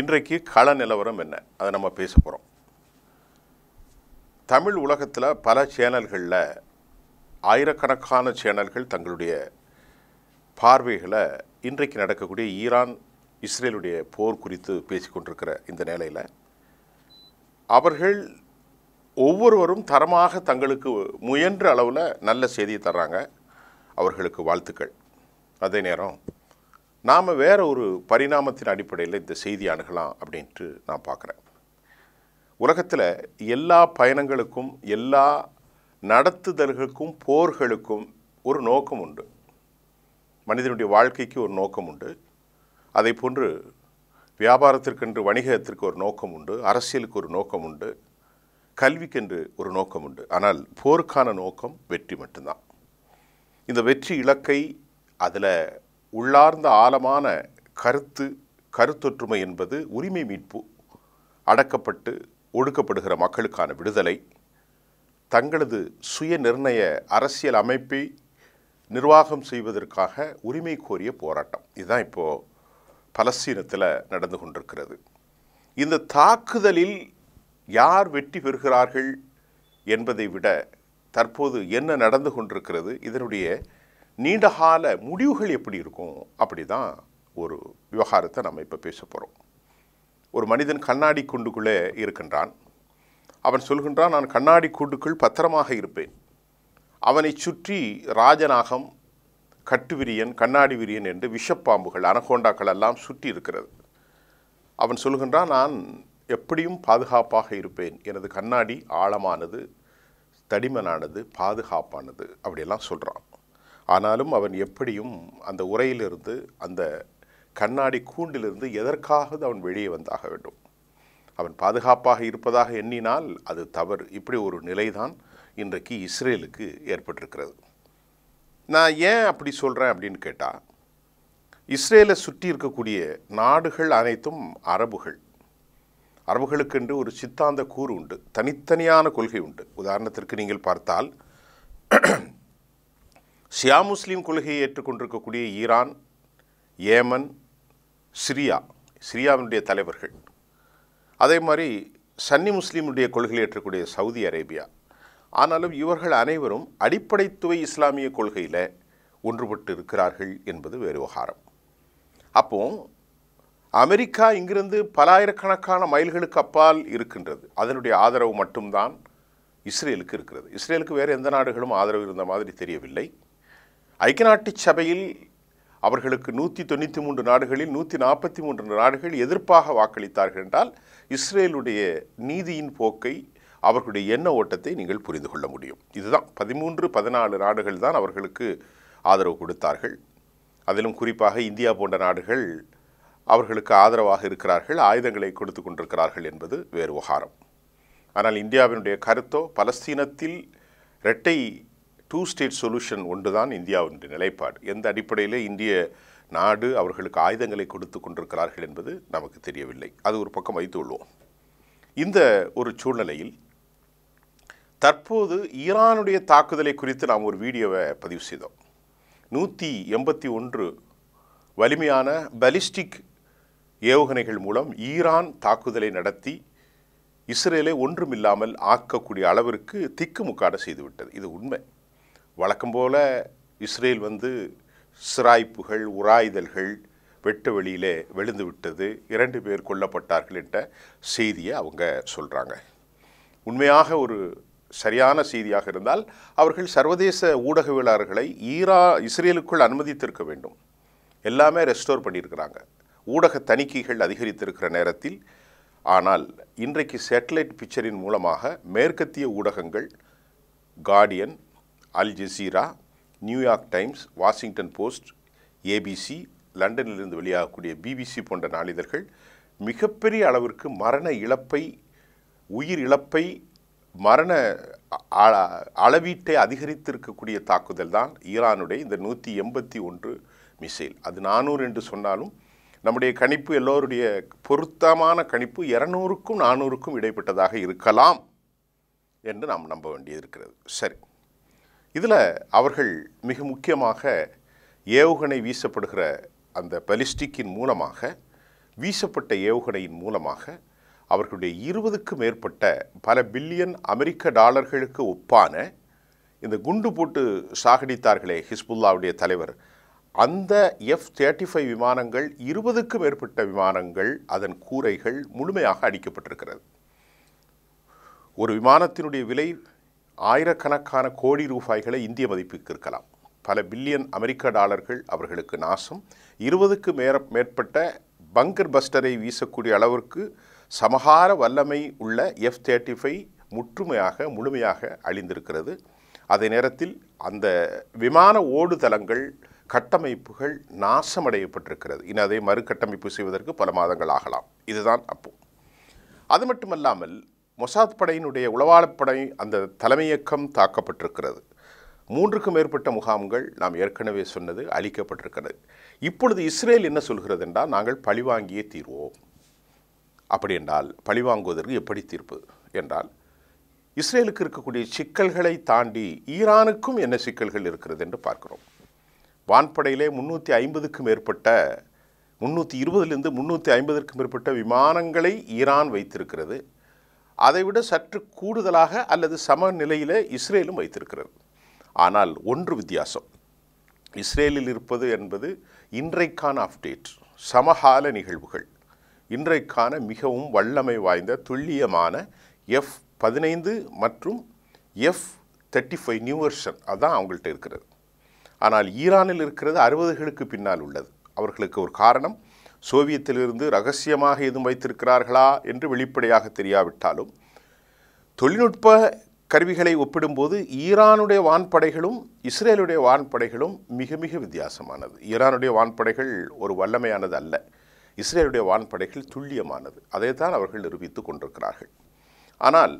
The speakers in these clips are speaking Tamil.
இன்றைக்கு கள நிலவரம் என்ன அதை நம்ம பேச போகிறோம் தமிழ் உலகத்தில் பல சேனல்களில் ஆயிரக்கணக்கான சேனல்கள் தங்களுடைய பார்வைகளை இன்றைக்கு நடக்கக்கூடிய ஈரான் இஸ்ரேலுடைய போர் குறித்து பேசிக்கொண்டிருக்கிற இந்த நிலையில் அவர்கள் ஒவ்வொருவரும் தரமாக தங்களுக்கு முயன்ற அளவில் நல்ல செய்தியை தர்றாங்க அவர்களுக்கு வாழ்த்துக்கள் அதே நேரம் நாம் வேற ஒரு பரிணாமத்தின் அடிப்படையில் இந்த செய்தி அணுகலாம் அப்படின்ட்டு நான் பார்க்குறேன் உலகத்தில் எல்லா பயணங்களுக்கும் எல்லா நடத்துதல்களுக்கும் போர்களுக்கும் ஒரு நோக்கம் உண்டு மனிதனுடைய வாழ்க்கைக்கு ஒரு நோக்கம் உண்டு அதை போன்று வியாபாரத்திற்கென்று வணிகத்திற்கு ஒரு நோக்கம் உண்டு அரசியலுக்கு ஒரு நோக்கம் உண்டு கல்விக்கென்று ஒரு நோக்கம் உண்டு ஆனால் போருக்கான நோக்கம் வெற்றி மட்டும்தான் இந்த வெற்றி இலக்கை அதில் உள்ளார்ந்த ஆழமான கருத்து கருத்தொற்றுமை என்பது உரிமை மீட்பு அடக்கப்பட்டு ஒடுக்கப்படுகிற மக்களுக்கான விடுதலை தங்களது சுய நிர்ணய அரசியல் அமைப்பை நிர்வாகம் செய்வதற்காக உரிமை கோரிய போராட்டம் இதுதான் இப்போது பலஸ்தீனத்தில் நடந்து கொண்டிருக்கிறது இந்த தாக்குதலில் யார் வெற்றி பெறுகிறார்கள் என்பதை விட தற்போது என்ன நடந்து கொண்டிருக்கிறது இதனுடைய நீண்டகால முடிவுகள் எப்படி இருக்கும் அப்படி தான் ஒரு விவகாரத்தை நம்ம இப்போ பேச போகிறோம் ஒரு மனிதன் கண்ணாடி குண்டுக்குள்ளே இருக்கின்றான் அவன் சொல்கின்றான் நான் கண்ணாடி கூண்டுக்குள் பத்திரமாக இருப்பேன் அவனை சுற்றி ராஜநாகம் கட்டுவிரியன் கண்ணாடி விரியன் என்று விஷப்பாம்புகள் அனகோண்டாக்கள் எல்லாம் சுற்றி இருக்கிறது அவன் சொல்கின்றான் நான் எப்படியும் பாதுகாப்பாக இருப்பேன் எனது கண்ணாடி ஆழமானது தடிமனானது பாதுகாப்பானது அப்படியெல்லாம் சொல்கிறான் ஆனாலும் அவன் எப்படியும் அந்த உரையிலிருந்து அந்த கண்ணாடி கூண்டிலிருந்து எதற்காக அவன் வெளியே வந்தாக வேண்டும் அவன் பாதுகாப்பாக இருப்பதாக எண்ணினால் அது தவறு இப்படி ஒரு நிலைதான் இன்றைக்கு இஸ்ரேலுக்கு ஏற்பட்டிருக்கிறது நான் ஏன் அப்படி சொல்கிறேன் அப்படின்னு கேட்டால் இஸ்ரேலை சுற்றி இருக்கக்கூடிய நாடுகள் அனைத்தும் அரபுகள் அரபுகளுக்கென்று ஒரு சித்தாந்த கூறு உண்டு தனித்தனியான கொள்கை உண்டு உதாரணத்திற்கு நீங்கள் பார்த்தால் ஷியா முஸ்லீம் கொள்கையை ஏற்றுக்கொண்டிருக்கக்கூடிய ஈரான் ஏமன் சிரியா சிரியாவினுடைய தலைவர்கள் அதே மாதிரி சன்னி முஸ்லீமுடைய கொள்கையை ஏற்றக்கூடிய சவுதி அரேபியா ஆனாலும் இவர்கள் அனைவரும் அடிப்படைத்துவை இஸ்லாமிய கொள்கையில் ஒன்றுபட்டு இருக்கிறார்கள் என்பது வேறு விவகாரம் அப்போ அமெரிக்கா இங்கிருந்து பலாயிரக்கணக்கான மைல்களுக்கு அப்பால் இருக்கின்றது அதனுடைய ஆதரவு மட்டும்தான் இஸ்ரேலுக்கு இருக்கிறது இஸ்ரேலுக்கு வேறு எந்த நாடுகளும் ஆதரவு இருந்த மாதிரி தெரியவில்லை ஐக்கிய நாட்டு சபையில் அவர்களுக்கு நூற்றி தொண்ணூற்றி மூன்று நாடுகளில் நூற்றி நாற்பத்தி மூன்று நாடுகள் எதிர்ப்பாக வாக்களித்தார்கள் என்றால் இஸ்ரேலுடைய நீதியின் போக்கை அவர்களுடைய எண்ண ஓட்டத்தை நீங்கள் புரிந்து கொள்ள முடியும் இதுதான் பதிமூன்று பதினாலு நாடுகள் தான் அவர்களுக்கு ஆதரவு கொடுத்தார்கள் அதிலும் குறிப்பாக இந்தியா போன்ற நாடுகள் அவர்களுக்கு ஆதரவாக இருக்கிறார்கள் ஆயுதங்களை கொடுத்து கொண்டிருக்கிறார்கள் என்பது வேறு விவகாரம் ஆனால் இந்தியாவினுடைய கருத்தோ பலஸ்தீனத்தில் இரட்டை டூ ஸ்டேட் சொல்யூஷன் ஒன்று தான் இந்தியாவின் நிலைப்பாடு எந்த அடிப்படையில் இந்திய நாடு அவர்களுக்கு ஆயுதங்களை கொடுத்து கொண்டிருக்கிறார்கள் என்பது நமக்கு தெரியவில்லை அது ஒரு பக்கம் வைத்துள்ளோம் இந்த ஒரு சூழ்நிலையில் தற்போது ஈரானுடைய தாக்குதலை குறித்து நாம் ஒரு வீடியோவை பதிவு செய்தோம் நூற்றி எண்பத்தி ஒன்று வலிமையான பலிஸ்டிக் ஏவுகணைகள் மூலம் ஈரான் தாக்குதலை நடத்தி இஸ்ரேலை ஒன்றுமில்லாமல் ஆக்கக்கூடிய அளவிற்கு திக்குமுக்காட செய்துவிட்டது இது உண்மை வழக்கம் போல் இஸ்ரேல் வந்து சிராய்ப்புகள் உராய்தல்கள் வெட்டு வெளியில் விழுந்து விட்டது இரண்டு பேர் கொல்லப்பட்டார்கள் என்ற செய்தியை அவங்க சொல்கிறாங்க உண்மையாக ஒரு சரியான செய்தியாக இருந்தால் அவர்கள் சர்வதேச ஊடகவியலாளர்களை ஈரா இஸ்ரேலுக்குள் அனுமதித்திருக்க வேண்டும் எல்லாமே ரெஸ்டோர் பண்ணியிருக்கிறாங்க ஊடக தணிக்கைகள் அதிகரித்திருக்கிற நேரத்தில் ஆனால் இன்றைக்கு சேட்டலைட் பிக்சரின் மூலமாக மேற்கத்திய ஊடகங்கள் Guardian Al Jazeera New York times Washington post ABC லண்டனிலிருந்து வெளியாகக்கூடிய BBC போன்ற நாளிதழ்கள் மிகப்பெரிய அளவிற்கு மரண இழப்பை உயிர் இழப்பை மரண அளவீட்டை அதிகரித்திருக்கக்கூடிய தாக்குதல் தான் ஈரானுடைய இந்த நூற்றி எண்பத்தி ஒன்று மிசைல் அது நானூறு என்று சொன்னாலும் நம்முடைய கணிப்பு எல்லோருடைய பொருத்தமான கணிப்பு இரநூறுக்கும் நானூறுக்கும் இடைப்பட்டதாக இருக்கலாம் என்று நாம் நம்ப வேண்டியது இருக்கிறது சரி இதில் அவர்கள் மிக முக்கியமாக ஏவுகணை வீசப்படுகிற அந்த பலிஸ்டிக்கின் மூலமாக வீசப்பட்ட ஏவுகணையின் மூலமாக அவர்களுடைய இருபதுக்கும் மேற்பட்ட பல பில்லியன் அமெரிக்க டாலர்களுக்கு ஒப்பான இந்த குண்டு போட்டு சாகடித்தார்களே ஹிஸ்புல்லாவுடைய தலைவர் அந்த எஃப் தேர்ட்டி ஃபைவ் விமானங்கள் இருபதுக்கும் மேற்பட்ட விமானங்கள் அதன் கூரைகள் முழுமையாக அடிக்கப்பட்டிருக்கிறது ஒரு விமானத்தினுடைய விலை ஆயிரக்கணக்கான கோடி ரூபாய்களை இந்திய மதிப்புக்கு இருக்கலாம் பல பில்லியன் அமெரிக்க டாலர்கள் அவர்களுக்கு நாசம் இருபதுக்கு மேற மேற்பட்ட பங்கர் பஸ்டரை வீசக்கூடிய அளவிற்கு சமகார வல்லமை உள்ள எஃப் தேர்ட்டி ஃபைவ் முற்றுமையாக முழுமையாக அழிந்திருக்கிறது அதே நேரத்தில் அந்த விமான ஓடுதளங்கள் கட்டமைப்புகள் நாசமடையப்பட்டிருக்கிறது இன்னும் அதை மறுகட்டமைப்பு செய்வதற்கு பல மாதங்கள் ஆகலாம் இதுதான் அப்போ அது மட்டுமல்லாமல் மொசாத் படையினுடைய உளவாளப் படை அந்த தலைமையக்கம் தாக்கப்பட்டிருக்கிறது மூன்றுக்கும் மேற்பட்ட முகாம்கள் நாம் ஏற்கனவே சொன்னது அழிக்கப்பட்டிருக்கிறது இப்பொழுது இஸ்ரேல் என்ன சொல்கிறது என்றால் நாங்கள் பழிவாங்கியே தீர்வோம் அப்படி என்றால் பழிவாங்குவதற்கு எப்படி தீர்ப்பு என்றால் இஸ்ரேலுக்கு இருக்கக்கூடிய சிக்கல்களை தாண்டி ஈரானுக்கும் என்ன சிக்கல்கள் இருக்கிறது என்று பார்க்கிறோம் வான்படையிலே முந்நூற்றி ஐம்பதுக்கும் மேற்பட்ட முந்நூற்றி இருபதுலேருந்து முந்நூற்றி ஐம்பதுக்கும் மேற்பட்ட விமானங்களை ஈரான் வைத்திருக்கிறது அதைவிட சற்று கூடுதலாக அல்லது சம நிலையில் இஸ்ரேலும் வைத்திருக்கிறது ஆனால் ஒன்று வித்தியாசம் இஸ்ரேலில் இருப்பது என்பது இன்றைக்கான அப்டேட் சமகால நிகழ்வுகள் இன்றைக்கான மிகவும் வல்லமை வாய்ந்த துல்லியமான எஃப் பதினைந்து மற்றும் F thirty five new version அதுதான் அவங்கள்ட்ட இருக்கிறது ஆனால் ஈரானில் இருக்கிறது அறுபதுகளுக்கு பின்னால் உள்ளது அவர்களுக்கு ஒரு காரணம் சோவியத்திலிருந்து ரகசியமாக எதுவும் வைத்திருக்கிறார்களா என்று வெளிப்படையாக தெரியாவிட்டாலும் தொழில்நுட்ப கருவிகளை ஒப்பிடும்போது ஈரானுடைய வான்படைகளும் இஸ்ரேலுடைய வான்படைகளும் மிக மிக வித்தியாசமானது ஈரானுடைய வான்படைகள் ஒரு வல்லமையானது அல்ல இஸ்ரேலுடைய வான்படைகள் துல்லியமானது அதை தான் அவர்கள் நிரூபித்து கொண்டிருக்கிறார்கள் ஆனால்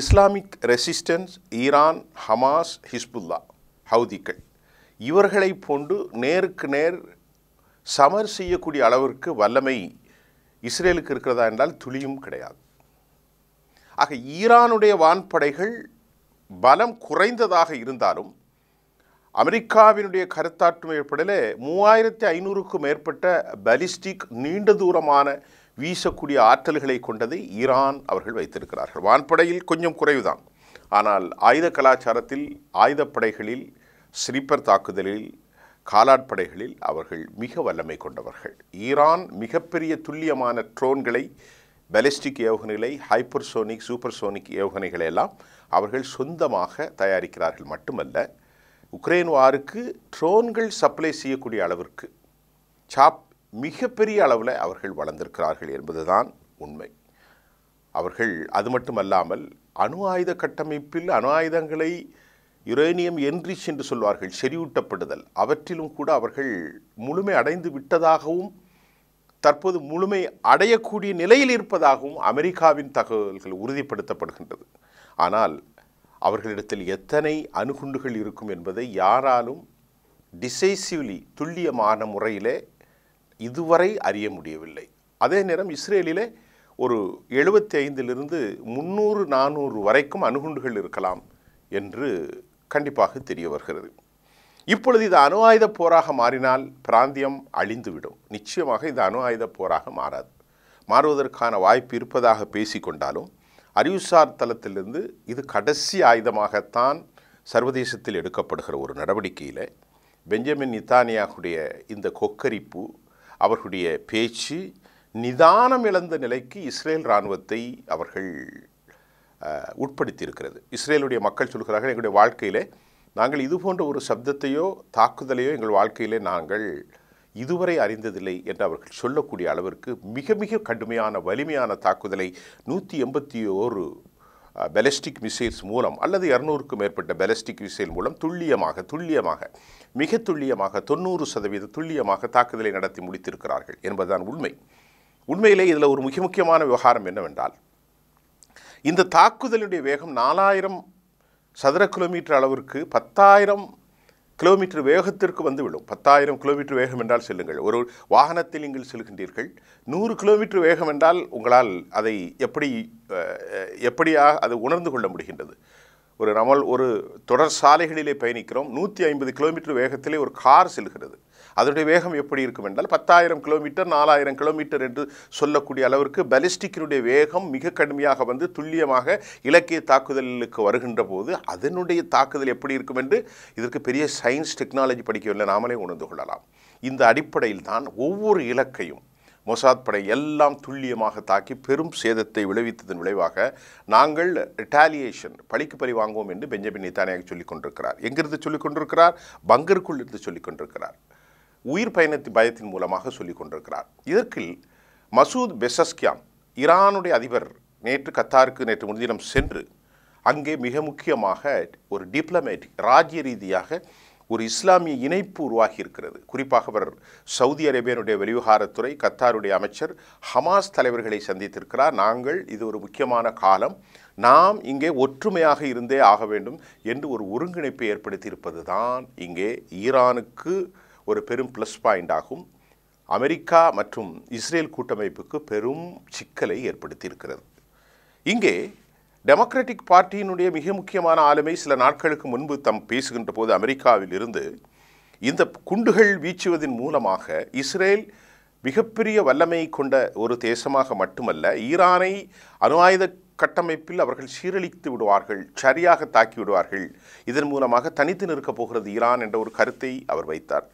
Islamic resistance Iran Hamas Hezbollah ஹவுதிக்கள் இவர்களை போன்று நேருக்கு நேர் சமர் செய்யக்கூடிய அளவிற்கு வல்லமை இஸ்ரேலுக்கு இருக்கிறதா என்றால் துளியும் கிடையாது ஆக ஈரானுடைய வான்படைகள் பலம் குறைந்ததாக இருந்தாலும் அமெரிக்காவினுடைய கருத்தாற்றும் ஏற்படல மூவாயிரத்தி ஐநூறுக்கும் மேற்பட்ட பலிஸ்டிக் நீண்ட தூரமான வீசக்கூடிய ஆற்றல்களை கொண்டதை ஈரான் அவர்கள் வைத்திருக்கிறார்கள் வான்படையில் கொஞ்சம் குறைவுதான் ஆனால் ஆயுத கலாச்சாரத்தில் ஆயுதப்படைகளில் ஸ்ரீப்பர் தாக்குதலில் காலாட்படைகளில் அவர்கள் மிக வல்லமை கொண்டவர்கள் ஈரான் மிகப்பெரிய துல்லியமான ட்ரோன்களை பெலிஸ்டிக் ஏவுகணைகளை ஹைப்பர்சோனிக் சூப்பர்சோனிக் ஏவுகணைகளை எல்லாம் அவர்கள் சொந்தமாக தயாரிக்கிறார்கள் மட்டுமல்ல உக்ரைன் வாருக்கு ட்ரோன்கள் சப்ளை செய்யக்கூடிய அளவிற்கு சாப் மிகப்பெரிய அளவில் அவர்கள் வளர்ந்திருக்கிறார்கள் என்பதுதான் உண்மை அவர்கள் அது மட்டுமல்லாமல் அணு ஆயுத கட்டமைப்பில் அணு ஆயுதங்களை யுரேனியம் என்ரிச் என்று சொல்வார்கள் செறிவூட்டப்படுதல் அவற்றிலும் கூட அவர்கள் முழுமை அடைந்து விட்டதாகவும் தற்போது முழுமை அடையக்கூடிய நிலையில் இருப்பதாகவும் அமெரிக்காவின் தகவல்கள் உறுதிப்படுத்தப்படுகின்றது ஆனால் அவர்களிடத்தில் எத்தனை அணுகுண்டுகள் இருக்கும் என்பதை யாராலும் டிசைசிவ்லி துல்லியமான முறையிலே இதுவரை அறிய முடியவில்லை அதே நேரம் இஸ்ரேலிலே ஒரு எழுபத்தி ஐந்திலிருந்து முந்நூறு நானூறு வரைக்கும் அணுகுண்டுகள் இருக்கலாம் என்று கண்டிப்பாக தெரிய வருகிறது இப்பொழுது இது அணு ஆயுத போராக மாறினால் பிராந்தியம் அழிந்துவிடும் நிச்சயமாக இது அணு ஆயுத போராக மாறாது மாறுவதற்கான வாய்ப்பு இருப்பதாக பேசிக்கொண்டாலும் அறிவுசார் தளத்திலிருந்து இது கடைசி ஆயுதமாகத்தான் சர்வதேசத்தில் எடுக்கப்படுகிற ஒரு நடவடிக்கையில் பெஞ்சமின் நித்தானியாகுடைய இந்த கொக்கரிப்பு அவர்களுடைய பேச்சு நிதானம் இழந்த நிலைக்கு இஸ்ரேல் இராணுவத்தை அவர்கள் உட்படுத்தி இருக்கிறது இஸ்ரேலுடைய மக்கள் சொல்கிறார்கள் எங்களுடைய வாழ்க்கையிலே நாங்கள் இது போன்ற ஒரு சப்தத்தையோ தாக்குதலையோ எங்கள் வாழ்க்கையிலே நாங்கள் இதுவரை அறிந்ததில்லை என்று அவர்கள் சொல்லக்கூடிய அளவிற்கு மிக மிக கடுமையான வலிமையான தாக்குதலை நூற்றி எண்பத்தி ஓரு பெலஸ்டிக் மிசைல்ஸ் மூலம் அல்லது இரநூறுக்கும் மேற்பட்ட பெலஸ்டிக் மிசைல் மூலம் துல்லியமாக துல்லியமாக மிக துல்லியமாக தொண்ணூறு சதவீத துல்லியமாக தாக்குதலை நடத்தி முடித்திருக்கிறார்கள் என்பதுதான் உண்மை உண்மையிலே இதில் ஒரு மிக முக்கியமான விவகாரம் என்னவென்றால் இந்த தாக்குதலினுடைய வேகம் நாலாயிரம் சதுர கிலோமீட்டர் அளவிற்கு பத்தாயிரம் கிலோமீட்டர் வேகத்திற்கு வந்து விடும் பத்தாயிரம் கிலோமீட்டர் வேகம் என்றால் செல்லுங்கள் ஒரு வாகனத்தில் நீங்கள் செல்கின்றீர்கள் நூறு கிலோமீட்டர் வேகம் என்றால் உங்களால் அதை எப்படி எப்படியாக அதை உணர்ந்து கொள்ள முடிகின்றது ஒரு நம்ம ஒரு தொடர் சாலைகளிலே பயணிக்கிறோம் நூற்றி ஐம்பது கிலோமீட்டர் வேகத்திலே ஒரு கார் செல்கிறது அதனுடைய வேகம் எப்படி இருக்கும் என்றால் பத்தாயிரம் கிலோமீட்டர் நாலாயிரம் கிலோமீட்டர் என்று சொல்லக்கூடிய அளவிற்கு பலிஸ்டிக்கினுடைய வேகம் மிக கடுமையாக வந்து துல்லியமாக இலக்கிய தாக்குதலுக்கு வருகின்ற போது அதனுடைய தாக்குதல் எப்படி இருக்கும் என்று இதற்கு பெரிய சயின்ஸ் டெக்னாலஜி படிக்கவில்லை நாமளே உணர்ந்து கொள்ளலாம் இந்த அடிப்படையில் தான் ஒவ்வொரு இலக்கையும் மொசாத் படை எல்லாம் துல்லியமாக தாக்கி பெரும் சேதத்தை விளைவித்ததன் விளைவாக நாங்கள் ரிட்டாலியேஷன் பழிக்கு பறி வாங்குவோம் என்று பெஞ்சமின் நித்தானியாக சொல்லிக் கொண்டிருக்கிறார் எங்கிருந்து சொல்லிக் கொண்டிருக்கிறார் பங்கருக்குள் இருந்து சொல்லிக் கொண்டிருக்கிறார் உயிர் பயணத்து பயத்தின் மூலமாக சொல்லிக் கொண்டிருக்கிறார் இதற்கில் மசூத் பெசஸ்கியான் ஈரானுடைய அதிபர் நேற்று கத்தாருக்கு நேற்று முன்தினம் சென்று அங்கே மிக முக்கியமாக ஒரு டிப்ளமேட்டிக் ராஜ்ய ரீதியாக ஒரு இஸ்லாமிய இணைப்பு உருவாகி இருக்கிறது குறிப்பாக அவர் சவுதி அரேபியனுடைய வெளிவகாரத்துறை கத்தாருடைய அமைச்சர் ஹமாஸ் தலைவர்களை சந்தித்திருக்கிறார் நாங்கள் இது ஒரு முக்கியமான காலம் நாம் இங்கே ஒற்றுமையாக இருந்தே ஆக வேண்டும் என்று ஒரு ஒருங்கிணைப்பை ஏற்படுத்தியிருப்பது தான் இங்கே ஈரானுக்கு ஒரு பெரும் ப்ளஸ் பாயிண்ட் ஆகும் அமெரிக்கா மற்றும் இஸ்ரேல் கூட்டமைப்புக்கு பெரும் சிக்கலை ஏற்படுத்தியிருக்கிறது இங்கே டெமோக்ராட்டிக் பார்ட்டியினுடைய மிக முக்கியமான ஆளுமை சில நாட்களுக்கு முன்பு தம் பேசுகின்ற போது அமெரிக்காவில் இருந்து இந்த குண்டுகள் வீச்சுவதன் மூலமாக இஸ்ரேல் மிகப்பெரிய வல்லமை கொண்ட ஒரு தேசமாக மட்டுமல்ல ஈரானை அணு ஆயுத கட்டமைப்பில் அவர்கள் சீரழித்து விடுவார்கள் சரியாக தாக்கி விடுவார்கள் இதன் மூலமாக தனித்து நிற்கப் போகிறது ஈரான் என்ற ஒரு கருத்தை அவர் வைத்தார்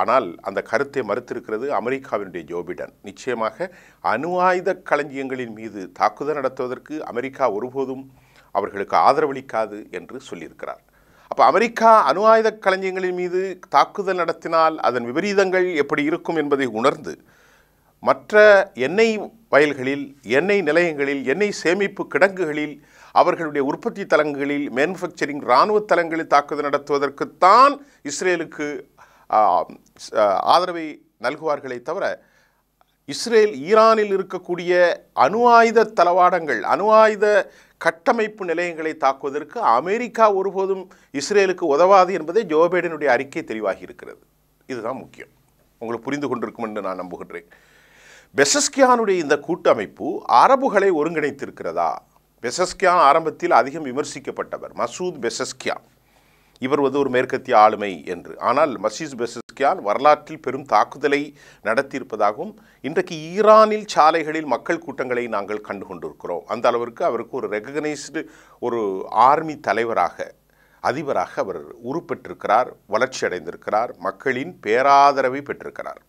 ஆனால் அந்த கருத்தை மறுத்திருக்கிறது அமெரிக்காவினுடைய ஜோ பிடன் நிச்சயமாக அணு ஆயுத களஞ்சியங்களின் மீது தாக்குதல் நடத்துவதற்கு அமெரிக்கா ஒருபோதும் அவர்களுக்கு ஆதரவளிக்காது என்று சொல்லியிருக்கிறார் அப்போ அமெரிக்கா அணு ஆயுத களஞ்சியங்களின் மீது தாக்குதல் நடத்தினால் அதன் விபரீதங்கள் எப்படி இருக்கும் என்பதை உணர்ந்து மற்ற எண்ணெய் வயல்களில் எண்ணெய் நிலையங்களில் எண்ணெய் சேமிப்பு கிடங்குகளில் அவர்களுடைய உற்பத்தி தலங்களில் மேனுஃபேக்சரிங் இராணுவ தலங்களில் தாக்குதல் நடத்துவதற்குத்தான் இஸ்ரேலுக்கு ஆதரவை நல்குவார்களே தவிர இஸ்ரேல் ஈரானில் இருக்கக்கூடிய அணு ஆயுத தளவாடங்கள் அணு ஆயுத கட்டமைப்பு நிலையங்களை தாக்குவதற்கு அமெரிக்கா ஒருபோதும் இஸ்ரேலுக்கு உதவாது என்பதே ஜோ பைடனுடைய அறிக்கை தெளிவாகி இருக்கிறது இதுதான் முக்கியம் உங்களுக்கு புரிந்து கொண்டிருக்கும் என்று நான் நம்புகின்றேன் பெசஸ்கியானுடைய இந்த கூட்டமைப்பு அரபுகளை ஒருங்கிணைத்திருக்கிறதா பெசஸ்கியான் ஆரம்பத்தில் அதிகம் விமர்சிக்கப்பட்டவர் மசூத் பெசஸ்கியான் இவர் வந்து ஒரு மேற்கத்திய ஆளுமை என்று ஆனால் மசீஸ் பெசுஸ்கியால் வரலாற்றில் பெரும் தாக்குதலை நடத்தியிருப்பதாகவும் இன்றைக்கு ஈரானில் சாலைகளில் மக்கள் கூட்டங்களை நாங்கள் கண்டு கொண்டிருக்கிறோம் அந்த அளவிற்கு அவருக்கு ஒரு ரெகக்னைஸ்டு ஒரு ஆர்மி தலைவராக அதிபராக அவர் உருப்பெற்றிருக்கிறார் வளர்ச்சி அடைந்திருக்கிறார் மக்களின் பேராதரவை பெற்றிருக்கிறார்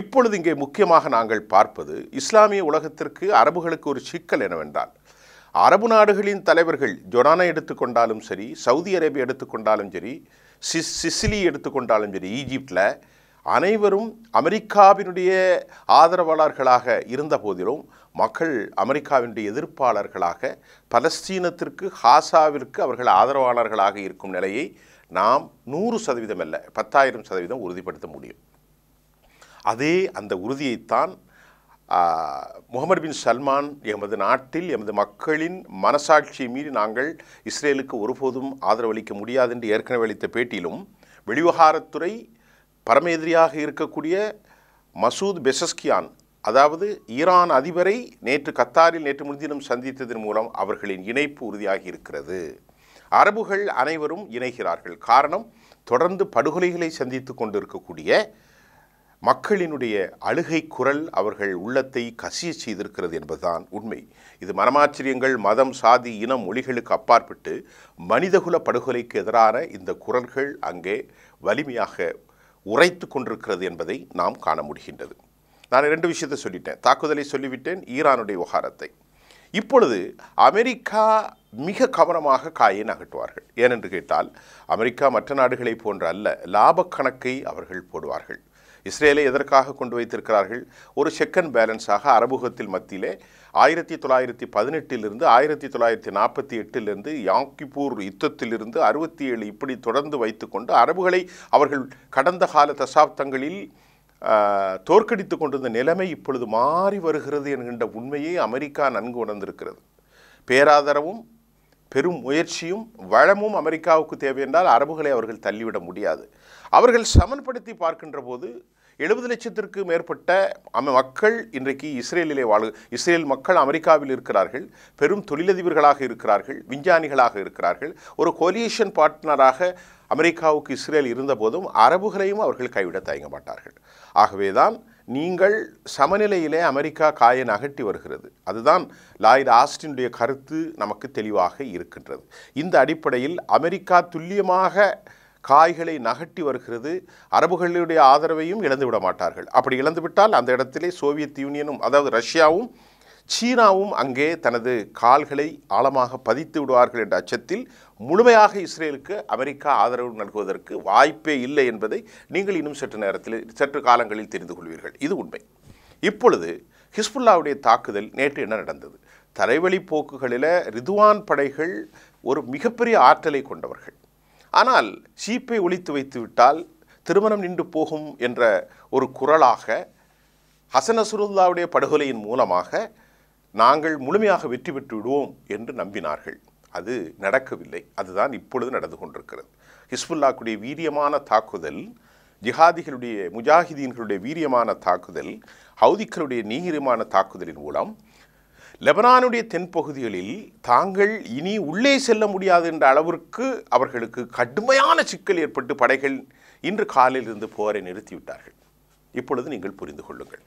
இப்பொழுது இங்கே முக்கியமாக நாங்கள் பார்ப்பது இஸ்லாமிய உலகத்திற்கு அரபுகளுக்கு ஒரு சிக்கல் என்னவென்றால் அரபு நாடுகளின் தலைவர்கள் ஜொனானா எடுத்துக்கொண்டாலும் சரி சவுதி அரேபியா எடுத்துக்கொண்டாலும் சரி சிஸ் சிசிலி எடுத்துக்கொண்டாலும் சரி ஈஜிப்டில் அனைவரும் அமெரிக்காவினுடைய ஆதரவாளர்களாக இருந்த போதிலும் மக்கள் அமெரிக்காவினுடைய எதிர்ப்பாளர்களாக பலஸ்தீனத்திற்கு ஹாசாவிற்கு அவர்கள் ஆதரவாளர்களாக இருக்கும் நிலையை நாம் நூறு சதவீதம் அல்ல பத்தாயிரம் சதவீதம் உறுதிப்படுத்த முடியும் அதே அந்த உறுதியைத்தான் முகமது பின் சல்மான் எமது நாட்டில் எமது மக்களின் மனசாட்சியை மீறி நாங்கள் இஸ்ரேலுக்கு ஒருபோதும் ஆதரவளிக்க முடியாது என்று ஏற்கனவே அளித்த பேட்டியிலும் வெளிவகாரத்துறை பரம எதிரியாக இருக்கக்கூடிய மசூத் பெசஸ்கியான் அதாவது ஈரான் அதிபரை நேற்று கத்தாரில் நேற்று முன்தினம் சந்தித்ததன் மூலம் அவர்களின் இணைப்பு உறுதியாகி இருக்கிறது அரபுகள் அனைவரும் இணைகிறார்கள் காரணம் தொடர்ந்து படுகொலைகளை சந்தித்து கொண்டிருக்கக்கூடிய மக்களினுடைய அழுகை குரல் அவர்கள் உள்ளத்தை கசிய செய்திருக்கிறது என்பதுதான் உண்மை இது மனமாச்சரியங்கள் மதம் சாதி இனம் மொழிகளுக்கு அப்பாற்பட்டு மனிதகுல படுகொலைக்கு எதிரான இந்த குரல்கள் அங்கே வலிமையாக உரைத்து கொண்டிருக்கிறது என்பதை நாம் காண முடிகின்றது நான் ரெண்டு விஷயத்தை சொல்லிட்டேன் தாக்குதலை சொல்லிவிட்டேன் ஈரானுடைய விவகாரத்தை இப்பொழுது அமெரிக்கா மிக கவனமாக காயை நகட்டுவார்கள் ஏனென்று கேட்டால் அமெரிக்கா மற்ற நாடுகளை போன்ற அல்ல லாபக்கணக்கை அவர்கள் போடுவார்கள் இஸ்ரேலை எதற்காக கொண்டு வைத்திருக்கிறார்கள் ஒரு செக் அண்ட் பேலன்ஸாக அரபுகத்தில் மத்தியிலே ஆயிரத்தி தொள்ளாயிரத்தி பதினெட்டிலிருந்து ஆயிரத்தி தொள்ளாயிரத்தி நாற்பத்தி எட்டிலிருந்து யாங்கிபூர் யுத்தத்திலிருந்து அறுபத்தி ஏழு இப்படி தொடர்ந்து வைத்துக்கொண்டு அரபுகளை அவர்கள் கடந்த கால தசாப்தங்களில் தோற்கடித்து கொண்டிருந்த நிலைமை இப்பொழுது மாறி வருகிறது என்கின்ற உண்மையை அமெரிக்கா நன்கு உணர்ந்திருக்கிறது பேராதரவும் பெரும் முயற்சியும் வளமும் அமெரிக்காவுக்கு தேவை என்றால் அரபுகளை அவர்கள் தள்ளிவிட முடியாது அவர்கள் சமன்படுத்தி பார்க்கின்ற போது எழுபது லட்சத்திற்கு மேற்பட்ட மக்கள் இன்றைக்கு இஸ்ரேலிலே வாழ் இஸ்ரேல் மக்கள் அமெரிக்காவில் இருக்கிறார்கள் பெரும் தொழிலதிபர்களாக இருக்கிறார்கள் விஞ்ஞானிகளாக இருக்கிறார்கள் ஒரு கோலியேஷன் பார்ட்னராக அமெரிக்காவுக்கு இஸ்ரேல் இருந்தபோதும் அரபுகளையும் அவர்கள் கைவிட தயங்க மாட்டார்கள் ஆகவே தான் நீங்கள் சமநிலையிலே அமெரிக்கா காயை நகட்டி வருகிறது அதுதான் லாயிட் ஆஸ்டினுடைய கருத்து நமக்கு தெளிவாக இருக்கின்றது இந்த அடிப்படையில் அமெரிக்கா துல்லியமாக காய்களை நகட்டி வருகிறது அரபுகளுடைய ஆதரவையும் இழந்துவிட மாட்டார்கள் அப்படி இழந்துவிட்டால் அந்த இடத்திலே சோவியத் யூனியனும் அதாவது ரஷ்யாவும் சீனாவும் அங்கே தனது கால்களை ஆழமாக பதித்து விடுவார்கள் என்ற அச்சத்தில் முழுமையாக இஸ்ரேலுக்கு அமெரிக்கா ஆதரவு நல்குவதற்கு வாய்ப்பே இல்லை என்பதை நீங்கள் இன்னும் சற்று நேரத்தில் சற்று காலங்களில் தெரிந்து கொள்வீர்கள் இது உண்மை இப்பொழுது ஹிஸ்புல்லாவுடைய தாக்குதல் நேற்று என்ன நடந்தது தலைவழி போக்குகளில் ரிதுவான் படைகள் ஒரு மிகப்பெரிய ஆற்றலை கொண்டவர்கள் ஆனால் சீப்பை ஒழித்து வைத்துவிட்டால் திருமணம் நின்று போகும் என்ற ஒரு குரலாக ஹசன் அசுருல்லாவுடைய படுகொலையின் மூலமாக நாங்கள் முழுமையாக வெற்றி பெற்று விடுவோம் என்று நம்பினார்கள் அது நடக்கவில்லை அதுதான் இப்பொழுது நடந்து கொண்டிருக்கிறது ஹிஸ்புல்லாக்குடைய வீரியமான தாக்குதல் ஜிஹாதிகளுடைய முஜாஹிதீன்களுடைய வீரியமான தாக்குதல் ஹவுதிக்களுடைய நீகிரமான தாக்குதலின் மூலம் லெபனானுடைய தென்பகுதிகளில் தாங்கள் இனி உள்ளே செல்ல முடியாது என்ற அளவிற்கு அவர்களுக்கு கடுமையான சிக்கல் ஏற்பட்டு படைகள் இன்று காலையிலிருந்து போரை நிறுத்திவிட்டார்கள் இப்பொழுது நீங்கள் புரிந்து கொள்ளுங்கள்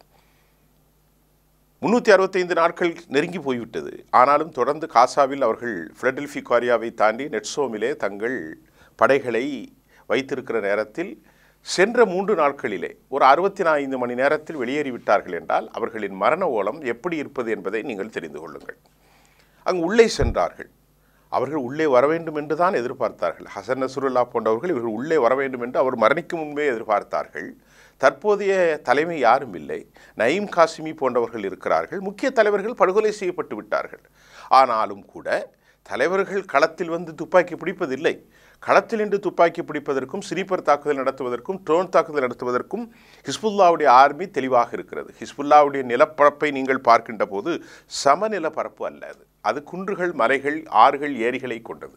முன்னூற்றி அறுபத்தைந்து நாட்கள் நெருங்கி போய்விட்டது ஆனாலும் தொடர்ந்து காசாவில் அவர்கள் ஃபிலடெல்ஃபி காரியாவை தாண்டி நெட்ஸோமிலே தங்கள் படைகளை வைத்திருக்கிற நேரத்தில் சென்ற மூன்று நாட்களிலே ஒரு அறுபத்தி நான்கு மணி நேரத்தில் வெளியேறிவிட்டார்கள் என்றால் அவர்களின் மரண ஓலம் எப்படி இருப்பது என்பதை நீங்கள் தெரிந்து கொள்ளுங்கள் அங்கு உள்ளே சென்றார்கள் அவர்கள் உள்ளே வர வேண்டும் என்று தான் எதிர்பார்த்தார்கள் ஹசன் நசுருல்லா போன்றவர்கள் இவர்கள் உள்ளே வர வேண்டும் என்று அவர் மரணிக்கும் முன்பே எதிர்பார்த்தார்கள் தற்போதைய தலைமை யாரும் இல்லை நயீம் காசிமி போன்றவர்கள் இருக்கிறார்கள் முக்கிய தலைவர்கள் படுகொலை செய்யப்பட்டு விட்டார்கள் ஆனாலும் கூட தலைவர்கள் களத்தில் வந்து துப்பாக்கி பிடிப்பதில்லை களத்தில் நின்று துப்பாக்கி பிடிப்பதற்கும் சிரிப்பர் தாக்குதல் நடத்துவதற்கும் ட்ரோன் தாக்குதல் நடத்துவதற்கும் ஹிஸ்புல்லாவுடைய ஆர்மி தெளிவாக இருக்கிறது ஹிஸ்புல்லாவுடைய நிலப்பரப்பை நீங்கள் பார்க்கின்ற போது சமநில பரப்பு அல்ல அது அது குன்றுகள் மலைகள் ஆறுகள் ஏரிகளை கொண்டது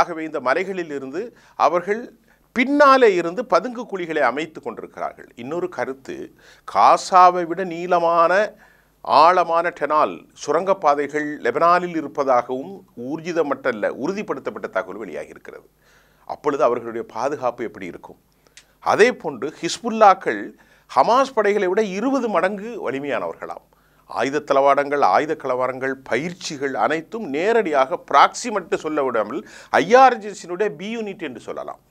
ஆகவே இந்த மலைகளில் இருந்து அவர்கள் பின்னாலே இருந்து பதுங்கு குழிகளை அமைத்து கொண்டிருக்கிறார்கள் இன்னொரு கருத்து காசாவை விட நீளமான ஆழமான டெனால் சுரங்கப்பாதைகள் லெபனானில் இருப்பதாகவும் ஊர்ஜிதமட்டல்ல உறுதிப்படுத்தப்பட்ட தகவல் வெளியாகி இருக்கிறது அப்பொழுது அவர்களுடைய பாதுகாப்பு எப்படி இருக்கும் அதே போன்று ஹிஸ்புல்லாக்கள் ஹமாஸ் படைகளை விட இருபது மடங்கு வலிமையானவர்களாம் ஆயுத தளவாடங்கள் ஆயுத கலவரங்கள் பயிற்சிகள் அனைத்தும் நேரடியாக பிராக்சிமட்டு சொல்ல விடாமல் ஐஆர்ஜிசியினுடைய பி யூனிட் என்று சொல்லலாம்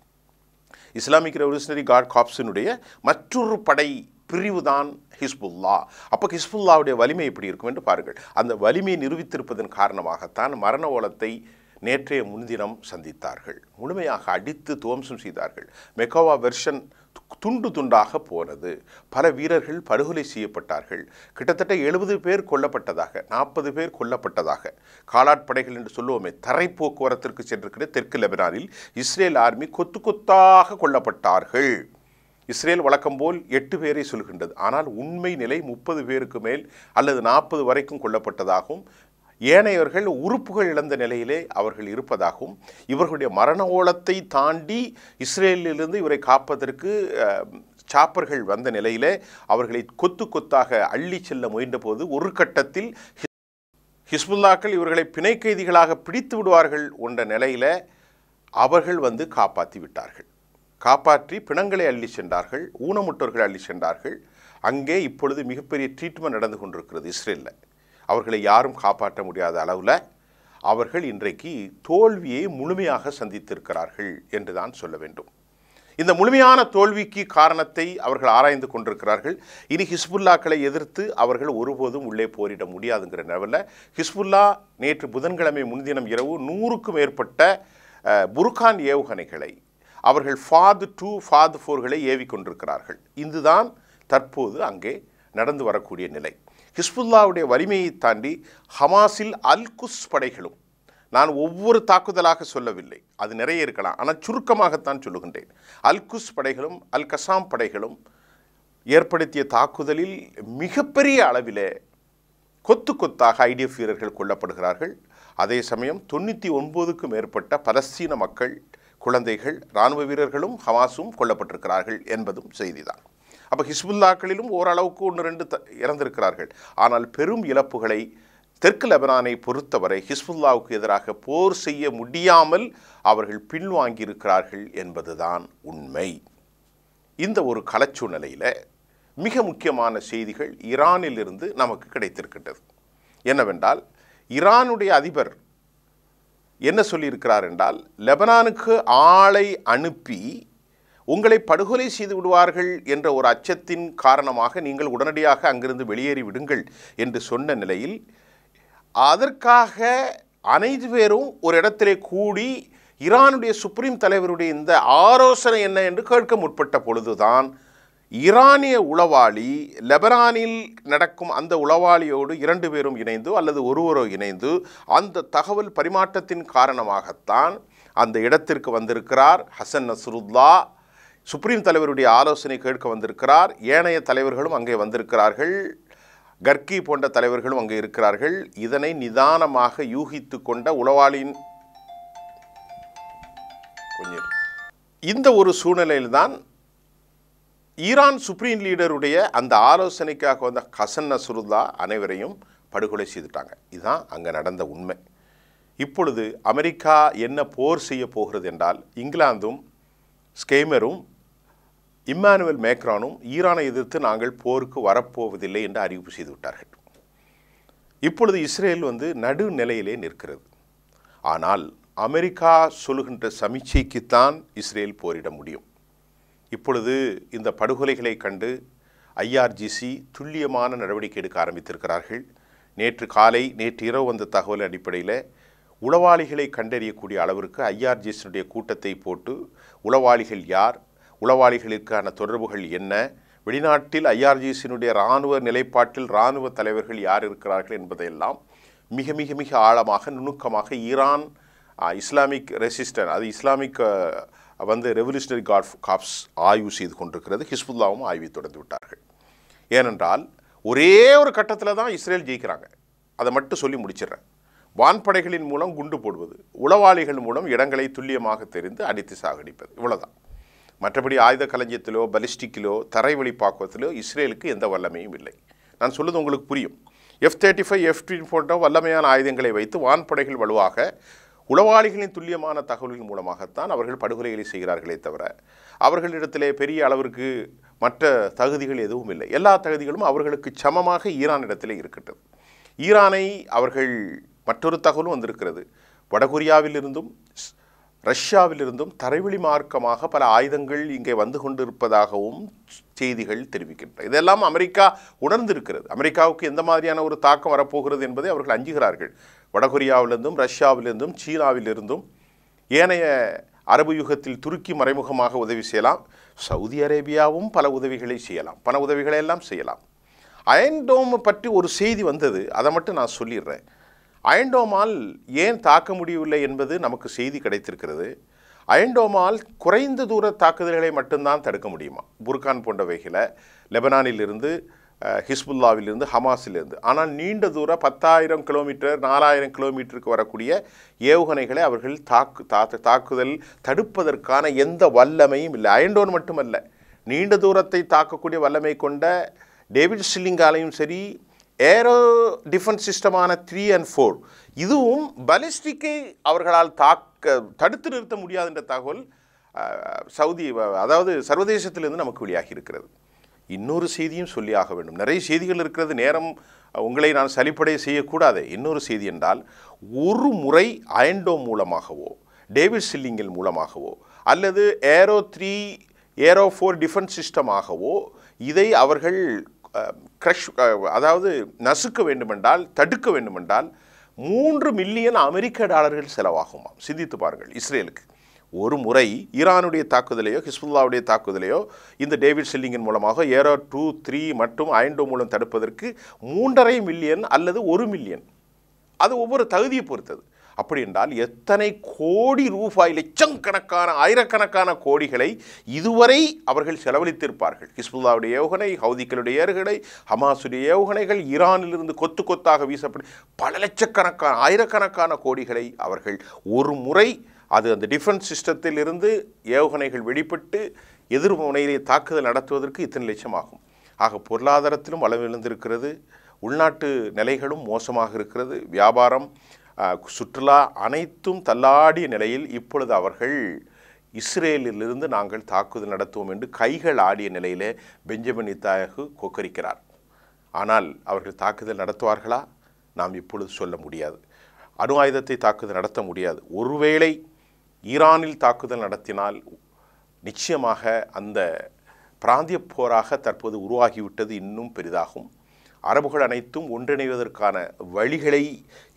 இஸ்லாமிக் ரெவல்யூஷனரி கார்ட் காப்ஸினுடைய மற்றொரு படை பிரிவு தான் ஹிஸ்புல்லா அப்போ ஹிஸ்புல்லாவுடைய வலிமை எப்படி இருக்கும் என்று பாருங்கள் அந்த வலிமையை நிரூபித்திருப்பதன் காரணமாகத்தான் மரண ஓலத்தை நேற்றைய முன்தினம் சந்தித்தார்கள் முழுமையாக அடித்து துவம்சம் செய்தார்கள் மெக்கோவா வெர்ஷன் துண்டு துண்டாக போனது பல வீரர்கள் படுகொலை செய்யப்பட்டார்கள் கிட்டத்தட்ட எழுபது பேர் கொல்லப்பட்டதாக நாற்பது பேர் கொல்லப்பட்டதாக காலாட்படைகள் என்று சொல்லுவோமே தரை போக்குவரத்திற்கு சென்றிருக்கிற தெற்கு லெபனானில் இஸ்ரேல் ஆர்மி கொத்து கொத்தாக கொல்லப்பட்டார்கள் இஸ்ரேல் வழக்கம் போல் எட்டு பேரை சொல்கின்றது ஆனால் உண்மை நிலை முப்பது பேருக்கு மேல் அல்லது நாற்பது வரைக்கும் கொல்லப்பட்டதாகவும் ஏனையவர்கள் உறுப்புகள் இழந்த நிலையிலே அவர்கள் இருப்பதாகவும் இவர்களுடைய மரண ஓலத்தை தாண்டி இஸ்ரேலிலிருந்து இவரை காப்பதற்கு சாப்பர்கள் வந்த நிலையிலே அவர்களை கொத்து கொத்தாக அள்ளி செல்ல முயன்றபோது ஒரு கட்டத்தில் ஹிஸ்புல்லாக்கள் இவர்களை பிணை கைதிகளாக பிடித்து விடுவார்கள் என்ற நிலையில் அவர்கள் வந்து காப்பாற்றி விட்டார்கள் காப்பாற்றி பிணங்களை அள்ளி சென்றார்கள் ஊனமுட்டோர்களை அள்ளி சென்றார்கள் அங்கே இப்பொழுது மிகப்பெரிய ட்ரீட்மெண்ட் நடந்து கொண்டிருக்கிறது இஸ்ரேலில் அவர்களை யாரும் காப்பாற்ற முடியாத அளவில் அவர்கள் இன்றைக்கு தோல்வியை முழுமையாக சந்தித்திருக்கிறார்கள் என்று தான் சொல்ல வேண்டும் இந்த முழுமையான தோல்விக்கு காரணத்தை அவர்கள் ஆராய்ந்து கொண்டிருக்கிறார்கள் இனி ஹிஸ்புல்லாக்களை எதிர்த்து அவர்கள் ஒருபோதும் உள்ளே போரிட முடியாதுங்கிற நிலவில் ஹிஸ்புல்லா நேற்று புதன்கிழமை முன்தினம் இரவு நூறுக்கும் மேற்பட்ட புருகான் ஏவுகணைகளை அவர்கள் ஃபாது டூ ஃபாது ஃபோர்களை ஏவி கொண்டிருக்கிறார்கள் இதுதான் தற்போது அங்கே நடந்து வரக்கூடிய நிலை ஹிஸ்புல்லாவுடைய வலிமையை தாண்டி ஹமாஸில் அல்குஸ் படைகளும் நான் ஒவ்வொரு தாக்குதலாக சொல்லவில்லை அது நிறைய இருக்கலாம் ஆனால் சுருக்கமாகத்தான் சொல்லுகின்றேன் அல்குஸ் படைகளும் அல் கசாம் படைகளும் ஏற்படுத்திய தாக்குதலில் மிகப்பெரிய அளவில் கொத்து கொத்தாக ஐடிஎஃப் வீரர்கள் கொல்லப்படுகிறார்கள் அதே சமயம் தொண்ணூற்றி ஒன்பதுக்கும் மேற்பட்ட பலஸ்தீன மக்கள் குழந்தைகள் இராணுவ வீரர்களும் ஹமாஸும் கொல்லப்பட்டிருக்கிறார்கள் என்பதும் செய்திதான் அப்போ ஹிஸ்புல்லாக்களிலும் ஓரளவுக்கு ஒன்று ரெண்டு த இறந்திருக்கிறார்கள் ஆனால் பெரும் இழப்புகளை தெற்கு லெபனானை பொறுத்தவரை ஹிஸ்புல்லாவுக்கு எதிராக போர் செய்ய முடியாமல் அவர்கள் பின்வாங்கியிருக்கிறார்கள் என்பதுதான் உண்மை இந்த ஒரு கலச்சூழ்நிலையில் மிக முக்கியமான செய்திகள் ஈரானிலிருந்து நமக்கு கிடைத்திருக்கின்றது என்னவென்றால் ஈரானுடைய அதிபர் என்ன சொல்லியிருக்கிறார் என்றால் லெபனானுக்கு ஆளை அனுப்பி உங்களை படுகொலை செய்து விடுவார்கள் என்ற ஒரு அச்சத்தின் காரணமாக நீங்கள் உடனடியாக அங்கிருந்து வெளியேறி விடுங்கள் என்று சொன்ன நிலையில் அதற்காக அனைத்து பேரும் ஒரு இடத்திலே கூடி ஈரானுடைய சுப்ரீம் தலைவருடைய இந்த ஆலோசனை என்ன என்று கேட்க முற்பட்ட பொழுதுதான் ஈரானிய உளவாளி லெபனானில் நடக்கும் அந்த உளவாளியோடு இரண்டு பேரும் இணைந்து அல்லது ஒருவரோ இணைந்து அந்த தகவல் பரிமாற்றத்தின் காரணமாகத்தான் அந்த இடத்திற்கு வந்திருக்கிறார் ஹசன் நஸ்ருல்லா சுப்ரீம் தலைவருடைய ஆலோசனை கேட்க வந்திருக்கிறார் ஏனைய தலைவர்களும் அங்கே வந்திருக்கிறார்கள் கர்கி போன்ற தலைவர்களும் அங்கே இருக்கிறார்கள் இதனை நிதானமாக யூகித்து கொண்ட உளவாளியின் கொஞ்சம் இந்த ஒரு சூழ்நிலையில்தான் ஈரான் சுப்ரீம் லீடருடைய அந்த ஆலோசனைக்காக வந்த ஹசன் நசுருல்லா அனைவரையும் படுகொலை செய்துட்டாங்க இதுதான் அங்கே நடந்த உண்மை இப்பொழுது அமெரிக்கா என்ன போர் செய்ய போகிறது என்றால் இங்கிலாந்தும் ஸ்கெய்மரும் இம்மானுவல் மேக்ரானும் ஈரானை எதிர்த்து நாங்கள் போருக்கு வரப்போவதில்லை என்று அறிவிப்பு செய்துவிட்டார்கள் இப்பொழுது இஸ்ரேல் வந்து நடுநிலையிலே நிற்கிறது ஆனால் அமெரிக்கா சொல்லுகின்ற சமீட்சைக்குத்தான் இஸ்ரேல் போரிட முடியும் இப்பொழுது இந்த படுகொலைகளை கண்டு ஐஆர்ஜிசி துல்லியமான நடவடிக்கை எடுக்க ஆரம்பித்திருக்கிறார்கள் நேற்று காலை நேற்று இரவு வந்த தகவல் அடிப்படையில் உளவாளிகளை கண்டறியக்கூடிய அளவிற்கு ஐஆர்ஜிசியினுடைய கூட்டத்தை போட்டு உளவாளிகள் யார் உளவாளிகளுக்கான தொடர்புகள் என்ன வெளிநாட்டில் ஐஆர்ஜிசியினுடைய இராணுவ நிலைப்பாட்டில் இராணுவ தலைவர்கள் யார் இருக்கிறார்கள் என்பதையெல்லாம் மிக மிக மிக ஆழமாக நுணுக்கமாக ஈரான் இஸ்லாமிக் ரெசிஸ்டன் அது இஸ்லாமிக் வந்து ரெவல்யூஷனரி காட் காப்ஸ் ஆய்வு செய்து கொண்டிருக்கிறது ஹிஸ்புல்லாவும் ஆய்வு தொடர்ந்து விட்டார்கள் ஏனென்றால் ஒரே ஒரு கட்டத்தில் தான் இஸ்ரேல் ஜெயிக்கிறாங்க அதை மட்டும் சொல்லி முடிச்சிடுறேன் வான்படைகளின் மூலம் குண்டு போடுவது உளவாளிகள் மூலம் இடங்களை துல்லியமாக தெரிந்து அடித்து சாகடிப்பது இவ்வளோதான் மற்றபடி ஆயுத களஞ்சியத்திலோ பலிஸ்டிக்கிலோ தரை வழிப்பாக்குவதிலோ இஸ்ரேலுக்கு எந்த வல்லமையும் இல்லை நான் சொல்லுது உங்களுக்கு புரியும் எஃப் தேர்ட்டி ஃபைவ் எஃப் போன்ற வல்லமையான ஆயுதங்களை வைத்து வான்படைகள் வலுவாக உளவாளிகளின் துல்லியமான தகவல்கள் மூலமாகத்தான் அவர்கள் படுகொலைகளை செய்கிறார்களே தவிர அவர்களிடத்திலே பெரிய அளவிற்கு மற்ற தகுதிகள் எதுவும் இல்லை எல்லா தகுதிகளும் அவர்களுக்கு சமமாக ஈரான் இடத்திலே இருக்கட்டும் ஈரானை அவர்கள் மற்றொரு தகவலும் வந்திருக்கிறது வடகொரியாவிலிருந்தும் ரஷ்யாவிலிருந்தும் தரைவெளி மார்க்கமாக பல ஆயுதங்கள் இங்கே வந்து கொண்டிருப்பதாகவும் செய்திகள் தெரிவிக்கின்றன இதெல்லாம் அமெரிக்கா உணர்ந்திருக்கிறது அமெரிக்காவுக்கு எந்த மாதிரியான ஒரு தாக்கம் வரப்போகிறது என்பதை அவர்கள் அஞ்சுகிறார்கள் வடகொரியாவிலிருந்தும் ரஷ்யாவிலிருந்தும் சீனாவிலிருந்தும் ஏனைய அரபு யுகத்தில் துருக்கி மறைமுகமாக உதவி செய்யலாம் சவுதி அரேபியாவும் பல உதவிகளை செய்யலாம் பண உதவிகளை எல்லாம் செய்யலாம் அயன்டோம் பற்றி ஒரு செய்தி வந்தது அதை மட்டும் நான் சொல்லிடுறேன் அயண்டோமால் ஏன் தாக்க முடியவில்லை என்பது நமக்கு செய்தி கிடைத்திருக்கிறது அயண்டோமால் குறைந்த தூர தாக்குதல்களை மட்டும்தான் தடுக்க முடியுமா புர்கான் போன்ற வகையில் லெபனானிலிருந்து ஹிஸ்புல்லாவிலிருந்து ஹமாஸிலிருந்து ஆனால் நீண்ட தூரம் பத்தாயிரம் கிலோமீட்டர் நாலாயிரம் கிலோமீட்டருக்கு வரக்கூடிய ஏவுகணைகளை அவர்கள் தாக்கு தாக்குதல் தடுப்பதற்கான எந்த வல்லமையும் இல்லை அயண்டோன் மட்டுமல்ல நீண்ட தூரத்தை தாக்கக்கூடிய வல்லமை கொண்ட டேவிட் ஸ்லிங்காலையும் சரி ஏரோ டிஃபென்ஸ் சிஸ்டமான த்ரீ அண்ட் ஃபோர் இதுவும் பலிஸ்டிக்கை அவர்களால் தாக்க தடுத்து நிறுத்த முடியாதுன்ற தகவல் சவுதி அதாவது சர்வதேசத்திலிருந்து நமக்கு வெளியாகி இருக்கிறது இன்னொரு செய்தியும் சொல்லி ஆக வேண்டும் நிறைய செய்திகள் இருக்கிறது நேரம் உங்களை நான் சளிப்படைய செய்யக்கூடாது இன்னொரு செய்தி என்றால் ஒரு முறை அயன்டோ மூலமாகவோ டேவிட் சில்லிங்கில் மூலமாகவோ அல்லது Arrow three Arrow four defence சிஸ்டமாகவோ இதை அவர்கள் க்ரஷ் அதாவது நசுக்க வேண்டுமென்றால் தடுக்க வேண்டுமென்றால் மூன்று மில்லியன் அமெரிக்க டாலர்கள் செலவாகுமாம் சிந்தித்து பாருங்கள் இஸ்ரேலுக்கு ஒரு முறை ஈரானுடைய தாக்குதலையோ ஹிஸ்புல்லாவுடைய தாக்குதலையோ இந்த டேவிட் செல்லிங்கின் மூலமாக ஏரோ டூ த்ரீ மற்றும் ஐண்டோ மூலம் தடுப்பதற்கு மூன்றரை மில்லியன் அல்லது ஒரு மில்லியன் அது ஒவ்வொரு தகுதியை பொறுத்தது அப்படி என்றால் எத்தனை கோடி ரூபாய் லட்சக்கணக்கான ஆயிரக்கணக்கான கோடிகளை இதுவரை அவர்கள் செலவழித்திருப்பார்கள் ஹிஸ்புல்லாவுடைய ஏவுகணை ஹவுதிக்களுடைய ஏர்களை ஹமாசுடைய ஏவுகணைகள் ஈரானிலிருந்து கொத்து கொத்தாக வீசப்படும் பல லட்சக்கணக்கான ஆயிரக்கணக்கான கோடிகளை அவர்கள் ஒரு முறை அது அந்த டிஃபென்ஸ் சிஸ்டத்தில் இருந்து ஏவுகணைகள் வெளிப்பட்டு எதிர்முனையிலே தாக்குதல் நடத்துவதற்கு இத்தனை லட்சம் ஆகும் ஆக பொருளாதாரத்திலும் வளமிழந்திருக்கிறது உள்நாட்டு நிலைகளும் மோசமாக இருக்கிறது வியாபாரம் சுற்றுலா அனைத்தும் தள்ளாடிய நிலையில் இப்பொழுது அவர்கள் இஸ்ரேலிலிருந்து நாங்கள் தாக்குதல் நடத்துவோம் என்று கைகள் ஆடிய நிலையிலே பெஞ்சமின் இத்தாயகு கொக்கரிக்கிறார் ஆனால் அவர்கள் தாக்குதல் நடத்துவார்களா நாம் இப்பொழுது சொல்ல முடியாது அணு ஆயுதத்தை தாக்குதல் நடத்த முடியாது ஒருவேளை ஈரானில் தாக்குதல் நடத்தினால் நிச்சயமாக அந்த பிராந்திய போராக தற்போது உருவாகிவிட்டது இன்னும் பெரிதாகும் அரபுகள் அனைத்தும் ஒன்றிணைவதற்கான வழிகளை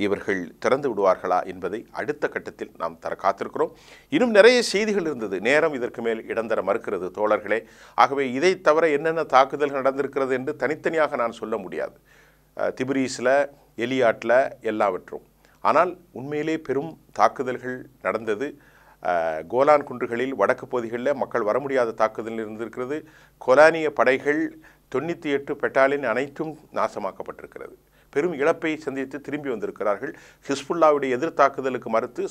இவர்கள் திறந்து விடுவார்களா என்பதை அடுத்த கட்டத்தில் நாம் தர காத்திருக்கிறோம் இன்னும் நிறைய செய்திகள் இருந்தது நேரம் இதற்கு மேல் இடம் தர மறுக்கிறது தோழர்களே ஆகவே இதை தவிர என்னென்ன தாக்குதல்கள் நடந்திருக்கிறது என்று தனித்தனியாக நான் சொல்ல முடியாது திபிரீஸில் எலியாட்டில் எல்லாவற்றும் ஆனால் உண்மையிலே பெரும் தாக்குதல்கள் நடந்தது கோலான் குன்றுகளில் வடக்கு பகுதிகளில் மக்கள் வர முடியாத தாக்குதல் இருந்திருக்கிறது கொலானிய படைகள் தொண்ணூற்றி எட்டு பெட்டாலின் அனைத்தும் நாசமாக்கப்பட்டிருக்கிறது பெரும் இழப்பை சந்தித்து திரும்பி வந்திருக்கிறார்கள் ஹிஸ்புல்லாவுடைய எதிர் தாக்குதலுக்கு மறுத்து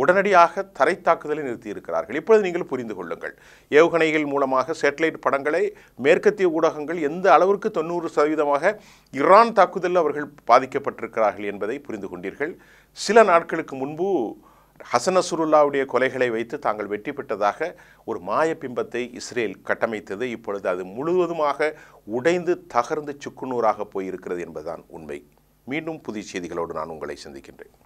உடனடியாக தரை தாக்குதலை நிறுத்தியிருக்கிறார்கள் இப்பொழுது நீங்கள் புரிந்து கொள்ளுங்கள் ஏவுகணைகள் மூலமாக சேட்டலைட் படங்களை மேற்கத்திய ஊடகங்கள் எந்த அளவிற்கு தொண்ணூறு சதவீதமாக இரான் தாக்குதலில் அவர்கள் பாதிக்கப்பட்டிருக்கிறார்கள் என்பதை புரிந்து கொண்டீர்கள் சில நாட்களுக்கு முன்பு ஹசனசுருல்லாவுடைய கொலைகளை வைத்து தாங்கள் வெற்றி பெற்றதாக ஒரு மாய பிம்பத்தை இஸ்ரேல் கட்டமைத்தது இப்பொழுது அது முழுவதுமாக உடைந்து தகர்ந்து சுக்குநூறாக போயிருக்கிறது என்பதுதான் உண்மை மீண்டும் புதிய செய்திகளோடு நான் உங்களை சந்திக்கின்றேன்